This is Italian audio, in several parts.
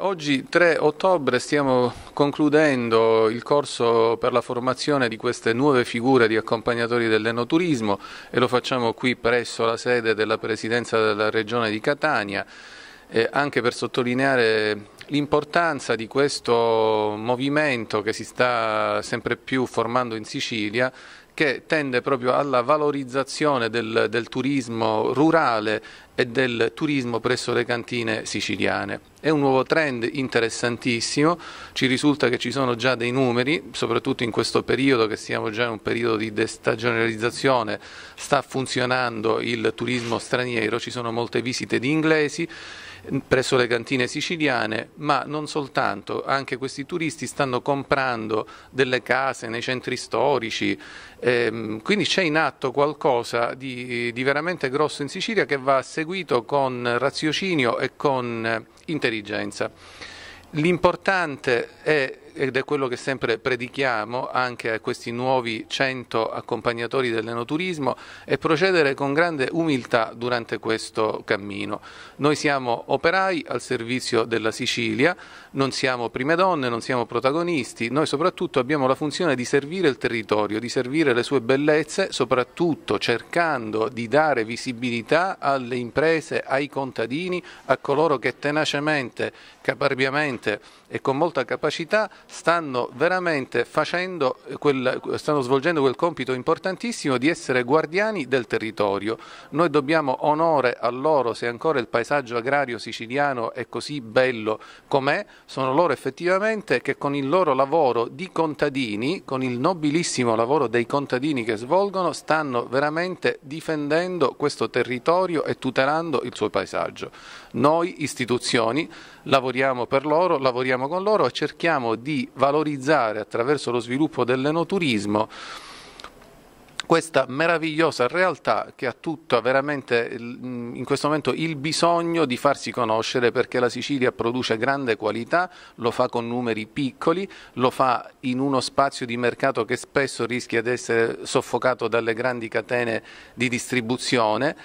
Oggi 3 ottobre stiamo concludendo il corso per la formazione di queste nuove figure di accompagnatori dell'enoturismo e lo facciamo qui presso la sede della Presidenza della Regione di Catania, eh, anche per sottolineare l'importanza di questo movimento che si sta sempre più formando in Sicilia che tende proprio alla valorizzazione del, del turismo rurale e del turismo presso le cantine siciliane. È un nuovo trend interessantissimo, ci risulta che ci sono già dei numeri, soprattutto in questo periodo che siamo già in un periodo di destagionalizzazione, sta funzionando il turismo straniero, ci sono molte visite di inglesi presso le cantine siciliane, ma non soltanto, anche questi turisti stanno comprando delle case nei centri storici, Ehm, quindi c'è in atto qualcosa di, di veramente grosso in Sicilia che va seguito con raziocinio e con eh, intelligenza. L'importante è ed è quello che sempre predichiamo anche a questi nuovi 100 accompagnatori dell'enoturismo, è procedere con grande umiltà durante questo cammino. Noi siamo operai al servizio della Sicilia, non siamo prime donne, non siamo protagonisti, noi soprattutto abbiamo la funzione di servire il territorio, di servire le sue bellezze, soprattutto cercando di dare visibilità alle imprese, ai contadini, a coloro che tenacemente, caparbiamente e con molta capacità stanno veramente facendo quel, stanno svolgendo quel compito importantissimo di essere guardiani del territorio. Noi dobbiamo onore a loro se ancora il paesaggio agrario siciliano è così bello com'è, sono loro effettivamente che con il loro lavoro di contadini, con il nobilissimo lavoro dei contadini che svolgono, stanno veramente difendendo questo territorio e tutelando il suo paesaggio. Noi istituzioni lavoriamo per loro, lavoriamo con loro e cerchiamo di di valorizzare attraverso lo sviluppo dell'enoturismo questa meravigliosa realtà che ha tutta veramente mm, in questo momento il bisogno di farsi conoscere perché la Sicilia produce grande qualità, lo fa con numeri piccoli, lo fa in uno spazio di mercato che spesso rischia di essere soffocato dalle grandi catene di distribuzione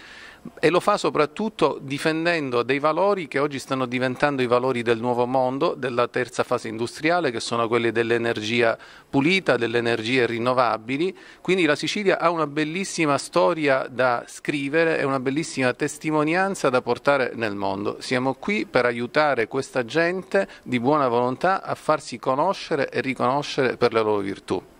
e lo fa soprattutto difendendo dei valori che oggi stanno diventando i valori del nuovo mondo, della terza fase industriale, che sono quelli dell'energia pulita, delle energie rinnovabili. Quindi la Sicilia ha una bellissima storia da scrivere e una bellissima testimonianza da portare nel mondo. Siamo qui per aiutare questa gente di buona volontà a farsi conoscere e riconoscere per le loro virtù.